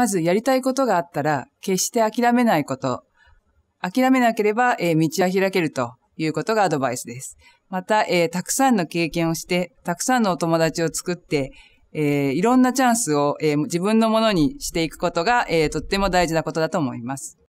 まずやりたいことがあったら、決して諦めないこと。諦めなければ、えー、道は開けるということがアドバイスです。また、えー、たくさんの経験をして、たくさんのお友達を作って、えー、いろんなチャンスを、え自分のものにしていくことが、えとっても大事なことだと思います。